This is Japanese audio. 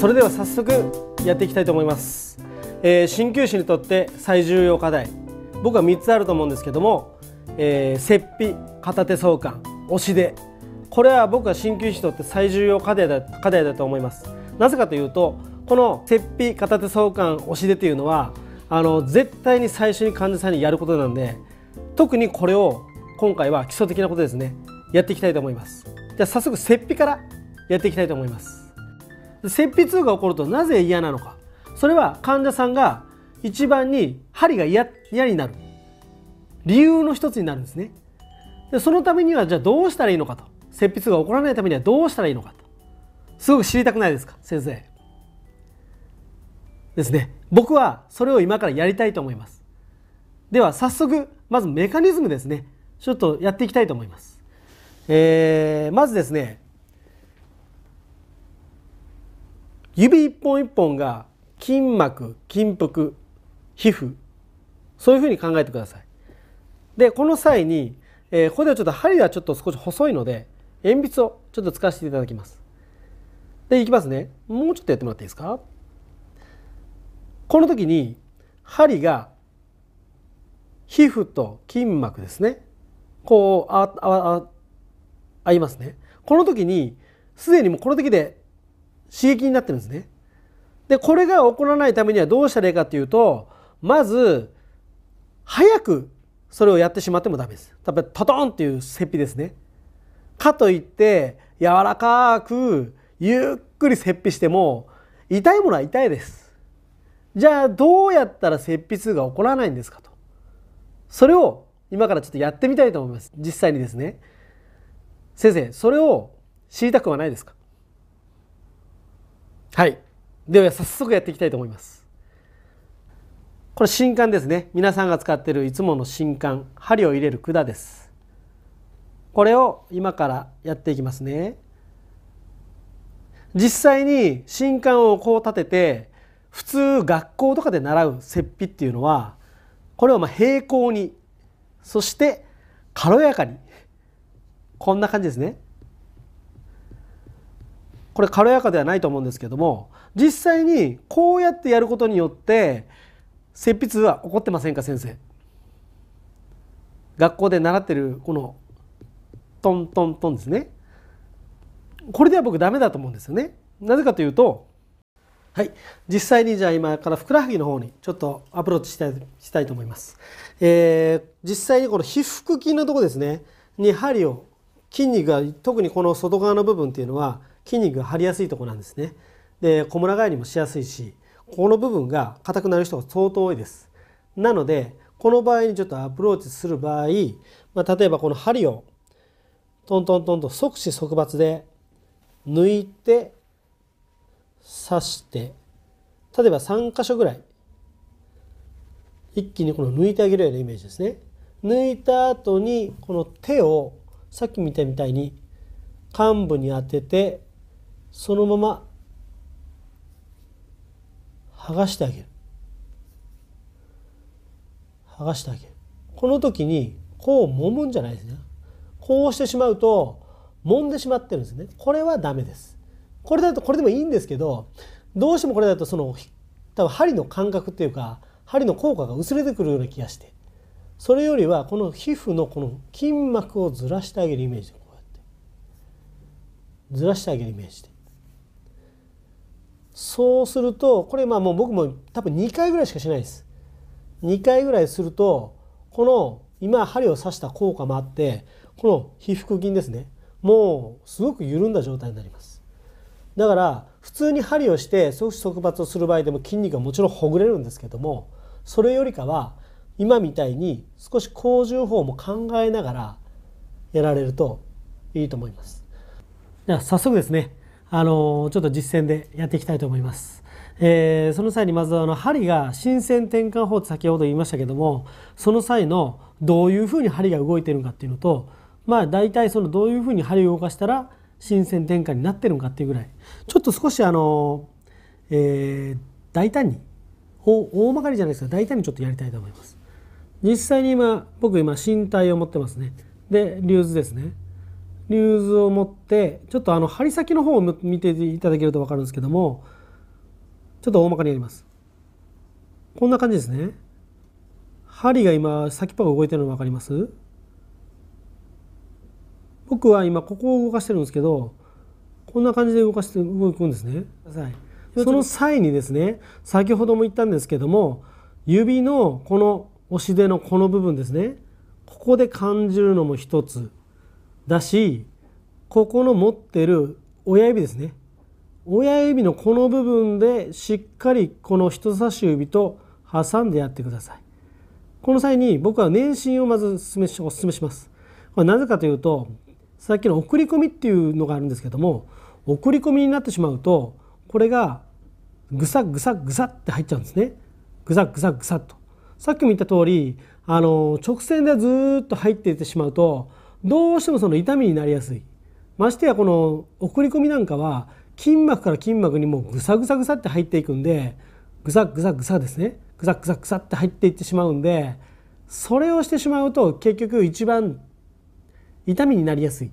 それでは早速やっていきたいと思います、え鍼、ー、灸師にとって最重要課題僕は3つあると思うんですけども、えー、切皮片手相関押し出これは僕は鍼灸師にとって最重要課題だ課題だと思いますなぜかというとこの切皮片手相関押し出というのはあの絶対に最初に患者さんにやることなんで特にこれを今回は基礎的なことですねやっていきたいと思いますじゃあ早速切皮からやっていきたいと思います切皮痛が起こるとなぜ嫌なのかそれは患者さんが一番に針が嫌になる理由の一つになるんですねでそのためにはじゃあどうしたらいいのかと切皮痛が起こらないためにはどうしたらいいのかとすごく知りたくないですか先生ですね僕はそれを今からやりたいと思いますでは早速まずメカニズムですねちょっとやっていきたいと思いますえー、まずですね指一本一本が筋膜筋腹皮膚そういうふうに考えてください。でこの際に、えー、ここではちょっと針がちょっと少し細いので鉛筆をちょっと使わせていただきます。でいきますね。もうちょっとやってもらっていいですか。この時に針が皮膚と筋膜ですねこうあああ合いますねこの時にすでにもうこの時で刺激になってるんですね。でこれが起こらないためにはどうしたらいいかというとまず早くそれをやってしまってもダメです。例えばトトンっていうせっですね。かといって柔らかくゆっくりせ皮しても痛いものは痛いです。じゃあどうやったら切痛が起こらないんですかと。それを今からちょっとやってみたいと思います。実際にですね。先生、それを知りたくはないですかはいでは早速やっていきたいと思いますこれ新刊ですね皆さんが使ってるいつもの新刊針を入れる管ですこれを今からやっていきますね実際に新刊をこう立てて普通学校とかで習う切筆っていうのはこれをま平行にそして軽やかにこんな感じですねこれ軽やかではないと思うんですけども実際にこうやってやることによって切筆は起こってませんか先生学校で習ってるこのトントントンですねこれでは僕ダメだと思うんですよねなぜかというとはい実際にじゃあ今からふくらはぎの方にちょっとアプローチしたいしたいと思います、えー、実際にこの皮腹筋のとこですねに針を筋肉が特にこの外側の部分っていうのは筋肉が張りやすいとこなんですねでこむら返りもしやすいしここの部分が硬くなる人が相当多いですなのでこの場合にちょっとアプローチする場合、まあ、例えばこの針をトントントンと即死即抜で抜いて刺して例えば3箇所ぐらい一気にこの抜いてあげるようなイメージですね抜いた後にこの手をさっき見たみたいに患部に当ててそのまま剥がしてあげる剥がしてあげるこの時にこう揉むんじゃないですねこうしてしまうと揉んでしまってるんですねこれはダメですこれだとこれでもいいんですけどどうしてもこれだとその多分針の感覚っていうか針の効果が薄れてくるような気がしてそれよりはこの皮膚のこの筋膜をずらしてあげるイメージでこうやってずらしてあげるイメージでそうするとこれまあもう僕も多分2回ぐらいしかしないです2回ぐらいするとこの今針を刺した効果もあってこの皮腹筋ですねもうすごく緩んだ状態になりますだから普通に針をして即死即縛をする場合でも筋肉はもちろんほぐれるんですけどもそれよりかは今みたいに少し高重法も考えながらやられるといいと思いますでは早速ですねあのちょっと実践でやっていきたいと思います。えー、その際にまずあの針が新鮮転換法って先ほど言いましたけどもその際のどういうふうに針が動いてるのかっていうのとまあ大体そのどういうふうに針を動かしたら新鮮転換になってるのかっていうぐらいちょっと少しあの、えー、大胆に大まかにじゃないですか大胆にちょっとやりたいと思います。実際に今僕今身体を持ってますねでリューズですね。リューズを持ってちょっとあの針先の方を見ていただけると分かるんですけどもちょっと大まかにやりますこんな感じですね針が今先っぽが動いてるの分かります僕は今ここを動かしてるんですけどこんな感じで動かして動くんですねその際にですね先ほども言ったんですけども指のこの押し出のこの部分ですねここで感じるのも一つだしここの持ってる親指ですね親指のこの部分でしっかりこの人差し指と挟んでやってくださいこの際に僕は年針をまずお勧めしますこれなぜかというとさっきの送り込みっていうのがあるんですけども送り込みになってしまうとこれがぐさぐさぐさって入っちゃうんですねぐさぐさぐさとさっきも言った通りあの直線でずっと入っていってしまうとどうしてもその痛みになりやすいましてやこの送り込みなんかは筋膜から筋膜にもうぐさぐさぐさって入っていくんでぐさぐさぐさですねぐさぐさぐさって入っていってしまうんでそれをしてしまうと結局一番痛みになりやすい